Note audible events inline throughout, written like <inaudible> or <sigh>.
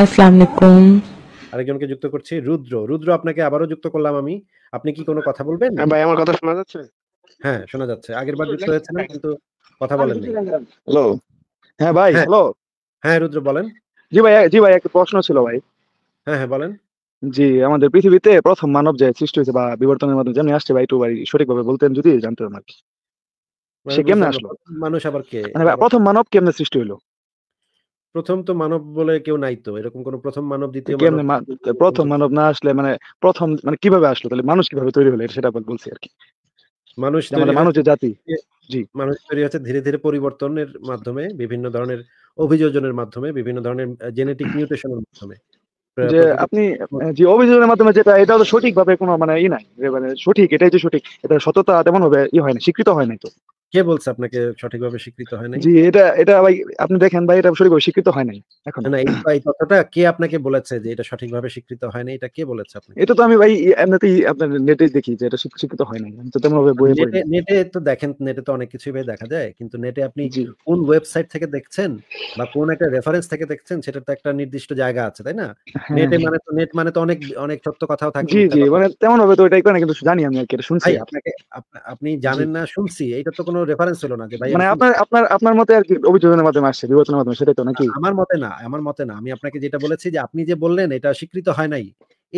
আসসালামু আলাইকুম আরেকজনকে যুক্ত করছি রুদ্র রুদ্র আপনাকে আবারও যুক্ত করলাম আমি আপনি কি কোনো কথা বলবেন হ্যাঁ, ভাই আমার কথা শোনা যাচ্ছে হ্যাঁ শোনা যাচ্ছে আগের বার যুক্ত হয়েছে না হ্যাঁ। কিন্তু কথা বলেন হ্যাঁ, হ্যালো হ্যাঁ ভাই হ্যালো হ্যাঁ রুদ্র বলেন জি ভাই জি ভাই একটা প্রশ্ন ছিল ভাই হ্যাঁ হ্যাঁ বলেন জি আমাদের পৃথিবীতে প্রথম মানব যে সৃষ্টি হয়েছে বা বিবর্তনের মাধ্যমে যেমনি আসছে ভাই একটু ভাই সঠিকভাবে বলতেন যদি জানতেন আর কি মানে সে কেমনে আসলো মানুষ আবার কে মানে, প্রথম মানব কেমনে সৃষ্টি হলো প্রথম তো মানব বলে কেউ নাই তো এরকম কোন প্রথম মানব দ্বিতীয় প্রথম মানব না আসলে মানে প্রথম মানে কিভাবে আসলো তাহলে মানুষ কিভাবে তৈরি হলো সেটা বলছি আর কি মানুষ মানুষের জাতি জি মানুষ তৈরি হচ্ছে ধীরে ধীরে পরিবর্তনের মাধ্যমে বিভিন্ন ধরনের অভিযোজনের মাধ্যমে বিভিন্ন ধরনের জেনেটিক মিউটেশনের মাধ্যমে যে আপনি যে অভিযোজনের মাধ্যমে যেটা এটা তো সঠিকভাবে কোনো মানে ই নাই মানে সঠিক এটাই তো সঠিক এটা সততা তেমন হবে ই হয় না স্বীকৃত হয় নাই তো কে বলছে আপনাকে সঠিকভাবে স্বীকৃত হয় নাই জি এটা এটা ভাই আপনি দেখেন ভাই এটা সঠিকভাবে স্বীকৃত হয় নাই এখন না এই ভাই কথাটা কে আপনাকে বলেছে যে এটা সঠিকভাবে স্বীকৃত হয় নাই এটা কে বলেছে আপনাকে এটা তো আমি ভাই এমনিতেই আপনার নেটে দেখি যে এটা স্বীকৃত হয় নাই আমি তো তেমন ভাবে বইয়ে পড়ি নেটে তো দেখেন নেটে তো অনেক কিছুই ভাই দেখা যায় কিন্তু নেটে আপনি কোন ওয়েবসাইট থেকে দেখছেন বা কোন একটা রেফারেন্স থেকে দেখছেন সেটা তো একটা নির্দিষ্ট জায়গা আছে তাই না নেটে হ্যাঁ, মানে তো নেট মানে তো অনেক অনেক সত্য কথাও থাকে জি জি মানে তেমন ভাবে তো এটাই করে না কিন্তু জানি আমি আর কি এটা শুনছি আপনাকে আপনি জানেন না শুনছি এটা তো কোনো কোনো রেফারেন্স ছিল না যে ভাই মানে আপনার আপনার আপনার মতে আর কি মাধ্যমে আসছে বিবেচনার মাধ্যমে সেটাই তো নাকি আমার মতে না আমার মতে না আমি আপনাকে যেটা বলেছি যে আপনি যে বললেন এটা স্বীকৃত হয় নাই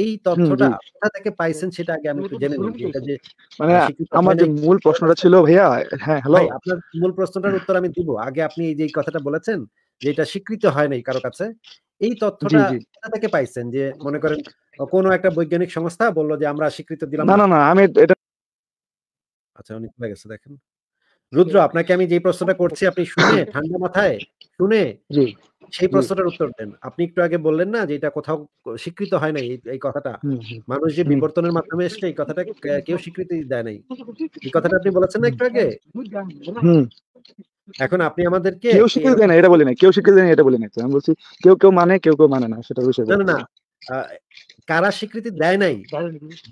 এই তথ্যটা কোথা থেকে পাইছেন সেটা আগে আমি একটু জেনে নিই এটা যে মানে আমার যে মূল প্রশ্নটা ছিল ভাইয়া হ্যাঁ হ্যালো আপনার মূল প্রশ্নটার উত্তর আমি দিব আগে আপনি এই যে কথাটা বলেছেন যে এটা স্বীকৃত হয় নাই কারো কাছে এই তথ্যটা কোথা থেকে পাইছেন যে মনে করেন কোনো একটা বৈজ্ঞানিক সংস্থা বললো যে আমরা স্বীকৃত দিলাম না না না আমি এটা আচ্ছা উনি চলে গেছে দেখেন রুদ্র আপনাকে আমি যে প্রশ্নটা করছি আপনি শুনে ঠান্ডা মাথায় শুনে সেই প্রশ্নটার উত্তর দেন আপনি একটু আগে বললেন না যে এটা কোথাও স্বীকৃত হয় নাই এই কথাটা মানুষ যে বিবর্তনের মাধ্যমে এসছে এই কথাটা কেউ স্বীকৃতি দেয় নাই এই কথাটা আপনি বলেছেন না একটু আগে এখন আপনি আমাদেরকে কেউ স্বীকৃতি দেয় না এটা বলি না কেউ স্বীকৃতি দেয় না এটা বলি না আমি বলছি কেউ কেউ মানে কেউ কেউ মানে না সেটা বিষয় না না কারা স্বীকৃতি দেয় নাই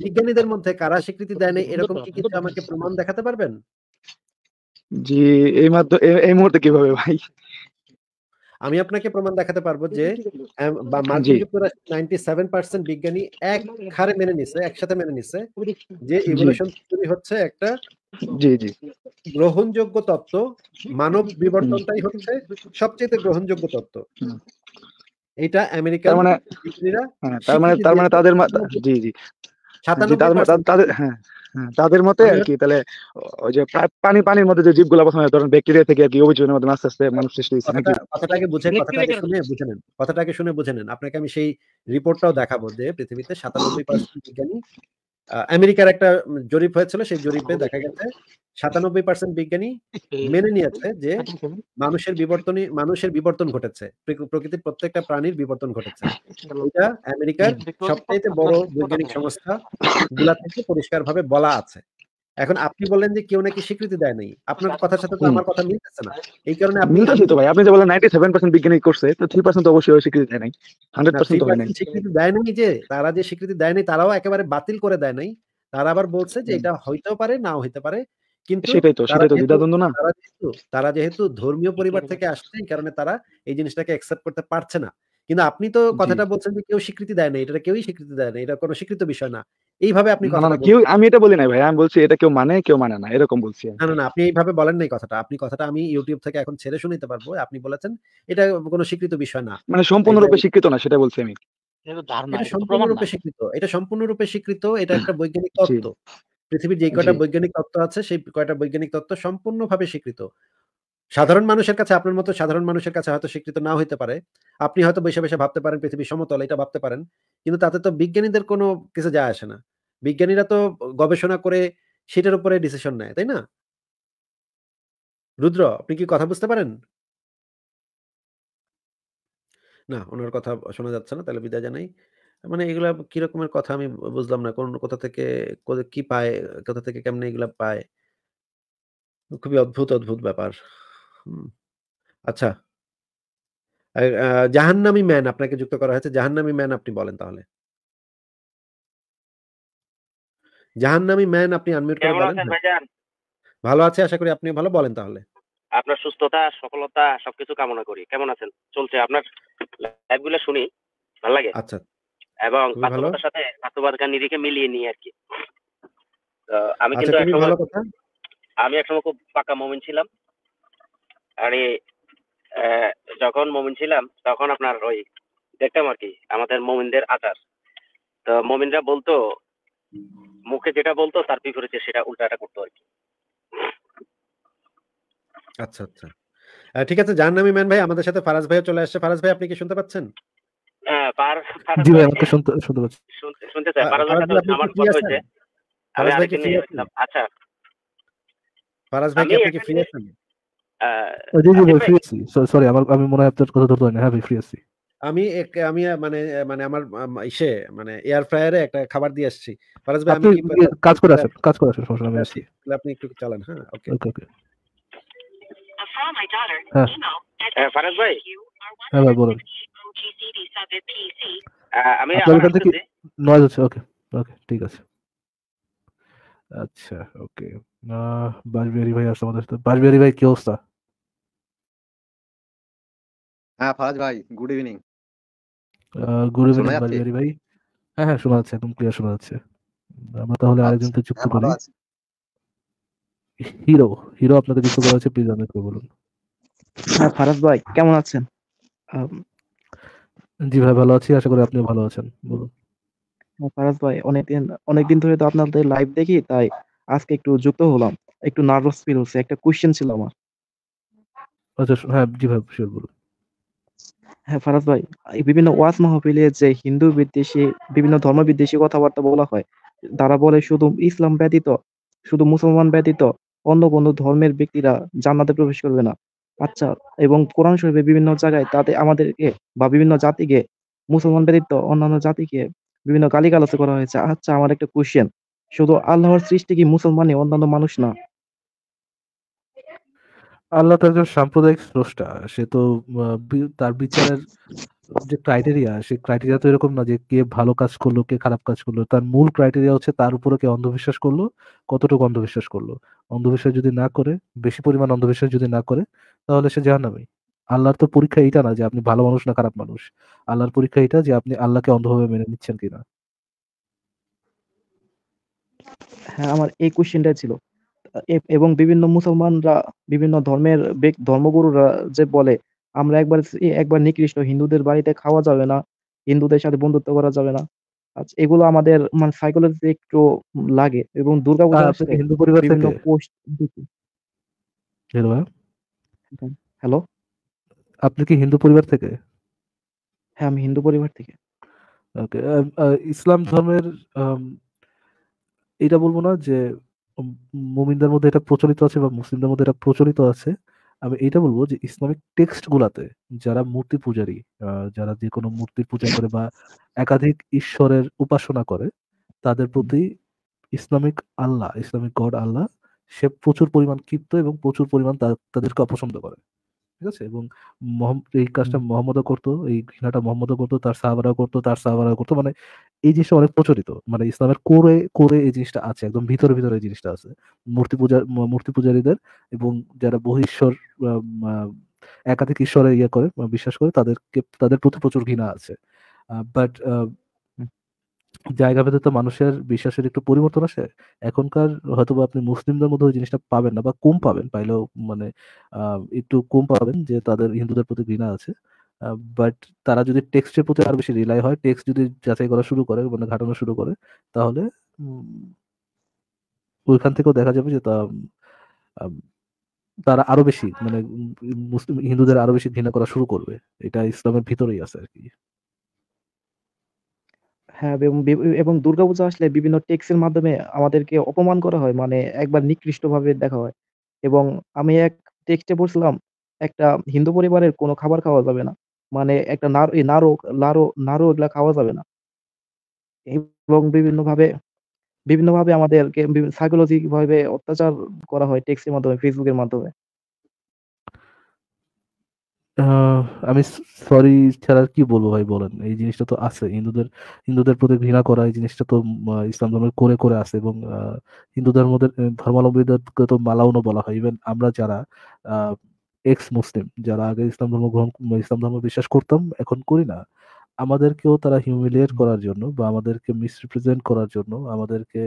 বিজ্ঞানীদের মধ্যে কারা স্বীকৃতি দেয় নাই এরকম কি কিছু আমাকে প্রমাণ দেখাতে পারবেন জি এই মাত্র এই মুহূর্তে কিভাবে ভাই আমি আপনাকে প্রমাণ দেখাতে পারবো যে মার্কিন যুক্তরাষ্ট্রের নাইনটি সেভেন পার্সেন্ট বিজ্ঞানী এক হারে মেনে নিছে একসাথে মেনে নিছে যে ইভলিউশন থিওরি হচ্ছে একটা জি জি গ্রহণযোগ্য তত্ত্ব মানব বিবর্তনটাই হচ্ছে সবচেয়ে গ্রহণযোগ্য তত্ত্ব এটা আমেরিকার মানে তার মানে হ্যাঁ, তার মানে, মানে তাদের জি জি তাদের হ্যাঁ তাদের মতে আর কি তাহলে ওই যে পানি পানির মধ্যে যে জীবগুলো প্রথমে ধরেন ব্যাকটেরিয়া থেকে আর কি অভিযোগের মধ্যে আস্তে আস্তে মানুষ সৃষ্টি হয়েছে কথাটাকে বুঝেন কথাটাকে শুনে বুঝে নেন কথাটাকে শুনে বুঝে নেন আপনাকে আমি সেই রিপোর্টটাও দেখাবো যে পৃথিবীতে সাতানব্বই পার্সেন্ট <coughs> বিজ্ঞানী আমেরিকার একটা জরিপ হয়েছিল সেই জরিপে আচ্ছা। দেখা গেছে সাতানব্বই পার্সেন্ট বিজ্ঞানী মেনে নিয়েছে যে মানুষের বিবর্তনই মানুষের বিবর্তন ঘটেছে প্রকৃতির প্রত্যেকটা প্রাণীর বিবর্তন ঘটেছে এটা আমেরিকার সবচাইতে বড় বৈজ্ঞানিক সংস্থা গুলা থেকে পরিষ্কারভাবে বলা আছে এখন আপনি বলেন যে কেউ নাকি স্বীকৃতি দেয় নাই আপনার কথার সাথে তো আমার কথা মিলতেছে না এই কারণে আপনি মিলতেছে তো ভাই আপনি যে বলেন 97% বিজ্ঞানী করছে তো 3% তো অবশ্যই স্বীকৃতি দেয় নাই 100% তো হয় নাই স্বীকৃতি দেয় নাই যে তারা যে স্বীকৃতি দেয় নাই তারাও একেবারে বাতিল করে দেয় নাই তারা আবার বলছে যে এটা হইতেও পারে নাও হইতে পারে কিন্তু সেটাই তো সেটাই তো দ্বিধাদ্বন্দ্ব না তারা যেহেতু ধর্মীয় পরিবার থেকে আসছে এই কারণে তারা এই জিনিসটাকে অ্যাকসেপ্ট করতে পারছে না কিন্তু আপনি তো কথাটা বলছেন যে কেউ স্বীকৃতি দেয় না এটা কেউই স্বীকৃতি দেয় না এটা কোনো স্বীকৃত বিষয় না এইভাবে আপনি কথা না কেউ আমি এটা বলি নাই ভাই আমি বলছি এটা কেউ মানে কেউ মানে না এরকম বলছি না না আপনি এইভাবে বলেন নাই কথাটা আপনি কথাটা আমি ইউটিউব থেকে এখন ছেড়ে শুনতে পারবো আপনি বলেছেন এটা কোনো স্বীকৃত বিষয় না মানে সম্পূর্ণরূপে স্বীকৃত না সেটা বলছি আমি সম্পূর্ণরূপে স্বীকৃত এটা সম্পূর্ণরূপে স্বীকৃত এটা একটা <coughs> বৈজ্ঞানিক তত্ত্ব পৃথিবীর যে কয়টা বৈজ্ঞানিক তত্ত্ব আছে সেই কয়টা বৈজ্ঞানিক তত্ত্ব সম্পূর্ণভাবে স্বীকৃত সাধারণ মানুষের কাছে আপনার মতো সাধারণ মানুষের কাছে হয়তো স্বীকৃত না হইতে পারে আপনি হয়তো বেশি বেশি ভাবতে পারেন পৃথিবীর সমতল এটা ভাবতে পারেন কিন্তু তাতে তো বিজ্ঞানীদের কোনো কিছু যায় আসে না বিজ্ঞানীরা তো গবেষণা করে সেটার উপরে ডিসিশন নেয় তাই না রুদ্র আপনি কি কথা বুঝতে পারেন না ওনার কথা শোনা যাচ্ছে না তাহলে বিদায় জানাই মানে এগুলা কিরকমের কথা আমি বুঝলাম না কোন কোথা থেকে কি পায় কোথা থেকে কেমনে এগুলা পায় খুবই অদ্ভুত অদ্ভুত ব্যাপার আচ্ছা জাহান জাহান্নামী ম্যান আপনাকে যুক্ত করা হয়েছে জাহান জাহান্নামী ম্যান আপনি বলেন তাহলে জাহান জাহান্নামী ম্যান আপনি আনমিউট হ্যাঁ, করে বলেন হ্যাঁ। ভালো আছে আশা করি আপনি ভালো বলেন তাহলে আপনার সুস্থতা সফলতা সবকিছু কামনা করি কেমন আছেন চলছে আপনার লাইভগুলো শুনি ভালো লাগে আচ্ছা এবং বাস্তবতার সাথে বাস্তবতার নিরিখে মিলিয়ে নিয়ে আর কি আমি আচ্ছা, কিন্তু আমি একসময় খুব পাকা মোমেন্ট ছিলাম আমি যখন মমিন ছিলাম তখন আপনার ওই দেখতাম আর কি আমাদের মমিনদের আচার তো মমিনরা বলতো মুখে যেটা বলতো তার বিপরীতে সেটা উল্টাটা করতো আর কি আচ্ছা আচ্ছা ঠিক আছে জাহান নামি ম্যান ভাই আমাদের সাথে ফারাজ ভাইও চলে আসছে ফারাজ ভাই আপনি কি শুনতে পাচ্ছেন জি ভাই আমার আচ্ছা ফারাজ ভাই কি আপনি কি ফ্রি আছেন আমি মনে হয় আপনার কথা ধরতে না হ্যাঁ ফ্রি আছি আমি আমি মানে মানে আমার ইসে মানে এয়ার ফ্রায়ারে একটা খাবার দিয়ে আসছি ভাই আমি কাজ করে আসেন কাজ করে আসেন সমস্যা আমি তাহলে আপনি একটু চালান হ্যাঁ ওকে ওকে ওকে ভাই হ্যাঁ ভাই বলুন আমি আপনার নয়েজ আছে ওকে ওকে ঠিক আছে আচ্ছা ওকে বাজবিহারি ভাই আসলে আমাদের সাথে ভাই কি অবস্থা হ্যাঁ ফারাজ ভাই good evening good evening Baliyari ভাই হ্যাঁ হ্যাঁ শোনা যাচ্ছে একদম ক্লিয়ার শোনা যাচ্ছে আমরা তাহলে তো আচ্ছা, যুক্ত হ্যাঁ, করি হিরো হিরো আপনাকে যুক্ত করা হচ্ছে প্লিজ আমাকে বলুন হ্যাঁ ফারাজ ভাই কেমন আছেন জি ভাই ভালো আছি আশা করি আপনিও ভালো আছেন বলুন হ্যাঁ, ফারাজ ভাই অনেকদিন অনেকদিন ধরে তো আপনাদের লাইভ দেখি তাই আজকে একটু যুক্ত হলাম একটু নার্ভাস ফিল হচ্ছে একটা কোয়েশ্চেন ছিল আমার আচ্ছা হ্যাঁ জি ভাই শিওর বলুন হ্যাঁ ফারাজ ভাই বিভিন্ন ওয়াজ মাহফিলে যে হিন্দু বিদ্বেষী বিভিন্ন ধর্ম বিদ্বেষী কথাবার্তা বলা হয় তারা বলে শুধু ইসলাম ব্যতীত শুধু মুসলমান ব্যতীত অন্য কোনো ধর্মের ব্যক্তিরা জান্নাতে প্রবেশ করবে না আচ্ছা এবং কোরআন শরীফে বিভিন্ন জায়গায় তাতে আমাদেরকে বা বিভিন্ন জাতিকে মুসলমান ব্যতীত অন্যান্য জাতিকে বিভিন্ন গালিগালাজ করা হয়েছে আচ্ছা আমার একটা কোশ্চেন শুধু আল্লাহর সৃষ্টি কি মুসলমানই অন্যান্য মানুষ না আল্লাহ তো একজন সাম্প্রদায়িক স্রষ্টা সে তো তার বিচারের যে ক্রাইটেরিয়া সে ক্রাইটেরিয়া তো এরকম না যে কে ভালো কাজ করলো কে খারাপ কাজ করলো তার মূল ক্রাইটেরিয়া হচ্ছে তার উপরে কে অন্ধবিশ্বাস করলো কতটুকু অন্ধবিশ্বাস করলো অন্ধবিশ্বাস যদি না করে বেশি পরিমাণ অন্ধবিশ্বাস যদি না করে তাহলে সে নামে আল্লাহর তো পরীক্ষা এটা না যে আপনি ভালো মানুষ না খারাপ মানুষ আল্লাহর পরীক্ষা এটা যে আপনি আল্লাহকে অন্ধভাবে মেনে নিচ্ছেন কিনা হ্যাঁ আমার এই কোশ্চেনটা ছিল এবং বিভিন্ন মুসলমানরা বিভিন্ন ধর্মের ধর্মগুরুরা যে বলে আমরা একবার একবার নিকৃষ্ট হিন্দুদের বাড়িতে খাওয়া যাবে না হিন্দুদের সাথে বন্ধুত্ব করা যাবে না আচ্ছা, এগুলো আমাদের মানে সাইকোলজি একটু লাগে এবং দুর্গাপূজার হিন্দু পরিবার হ্যালো আপনি কি হিন্দু পরিবার থেকে হ্যাঁ আমি হিন্দু পরিবার থেকে ওকে ইসলাম ধর্মের এটা বলবো না যে মুমিনদের মধ্যে এটা প্রচলিত আছে বা মুসলিমদের মধ্যে এটা প্রচলিত আছে আমি এইটা বলবো যে ইসলামিক টেক্সট গুলাতে যারা মূর্তি পূজারী যারা যে কোনো মূর্তির পূজা করে বা একাধিক ঈশ্বরের উপাসনা করে তাদের প্রতি ইসলামিক আল্লাহ ইসলামিক গড আল্লাহ সে প্রচুর পরিমাণ ক্ষিপ্ত এবং প্রচুর পরিমাণ তাদেরকে অপছন্দ করে ঠিক আছে এবং এই কাজটা মোহাম্মদও করতো এই ঘৃণাটা মোহাম্মদও করতো তার সাহাবারাও করতো তার সাহাবারাও করতো মানে এই জিনিসটা অনেক প্রচলিত মানে ইসলামের করে করে এই জিনিসটা আছে একদম ভিতরে ভিতরে এই জিনিসটা আছে মূর্তি পূজা মূর্তি পূজারীদের এবং যারা বহু ঈশ্বর একাধিক ঈশ্বরে ইয়ে করে বিশ্বাস করে তাদেরকে তাদের প্রতি প্রচুর ঘৃণা আছে বাট জায়গা ভেদে তো মানুষের বিশ্বাসের একটু পরিবর্তন আসে এখনকার হয়তো আপনি মুসলিমদের মধ্যে ওই জিনিসটা পাবেন না বা কম পাবেন পাইলেও মানে একটু কম পাবেন যে তাদের হিন্দুদের প্রতি ঘৃণা আছে বাট তারা যদি টেক্সটের প্রতি আরো বেশি রিলাই হয় টেক্সট যদি যাচাই করা শুরু করে মানে ঘাটানো শুরু করে তাহলে ওইখান থেকেও দেখা যাবে যে তা তারা আরো বেশি মানে মুসলিম হিন্দুদের আরো বেশি ঘৃণা করা শুরু করবে এটা ইসলামের ভিতরেই আছে আর কি হ্যাঁ এবং দুর্গাপূজা আসলে বিভিন্ন টেক্সের মাধ্যমে আমাদেরকে অপমান করা হয়। মানে একবার নিকৃষ্টভাবে দেখা হয়। এবং আমি এক টেক্সটে পড়ছিলাম, একটা হিন্দু পরিবারের কোনো খাবার খাওয়া যাবে না। মানে একটা নার এই নারো লাড়ু, এগুলা খাওয়া যাবে না। এবং বিভিন্নভাবে বিভিন্নভাবে আমাদেরকে বিভি ভাবে অত্যাচার করা হয় টেক্সের মাধ্যমে, ফেসবুকের মাধ্যমে। আমি সরি ছাড়া কি বলবো ভাই বলেন এই জিনিসটা তো আছে হিন্দুদের হিন্দুদের প্রতি ঘৃণা করা এই জিনিসটা তো ইসলাম ধর্মের করে করে আছে এবং হিন্দু ধর্মদের ধর্মাবলম্বীদেরকে তো মালাউনও বলা হয় ইভেন আমরা যারা এক্স মুসলিম যারা আগে ইসলাম ধর্ম গ্রহণ ইসলাম ধর্ম বিশ্বাস করতাম এখন করি না আমাদেরকেও তারা হিউমিলিয়েট করার জন্য বা আমাদেরকে মিসরিপ্রেজেন্ট করার জন্য আমাদেরকে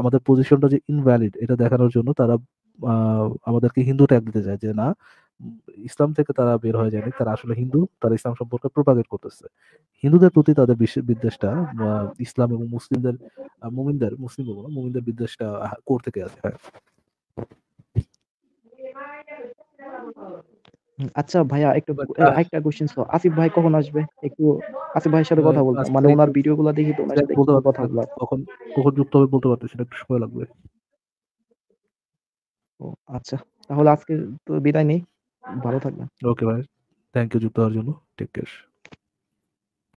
আমাদের পজিশনটা যে ইনভ্যালিড এটা দেখানোর জন্য তারা আমাদেরকে হিন্দু ট্যাগ দিতে চায় যে না ইসলাম থেকে তারা বের হয়ে যায়নি তারা আসলে হিন্দু তারা ইসলাম সম্পর্কে প্রোপাগেট করতেছে হিন্দুদের প্রতি তাদের বিদ্বেষটা ইসলাম এবং মুসলিমদের মুমিনদের মুসলিম বলবো মুমিনদের বিদ্বেষটা কোর থেকে আছে হ্যাঁ। আচ্ছা ভাইয়া একটু একটা কোশ্চেন ছিল আসিফ ভাই কখন আসবে একটু আসিফ ভাইয়ের সাথে কথা বলবো মানে ওনার ভিডিও গুলো দেখি তো ওনার সাথে কথা বলবো কখন কখন যুক্ত হবে বলতে পারতেছি একটু সময় লাগবে ও আচ্ছা তাহলে আজকে তো বিদায় নেই ভালো থাকবেন ওকে ভাই থ্যাংক ইউ যুক্ত হওয়ার জন্য টেক কেয়ার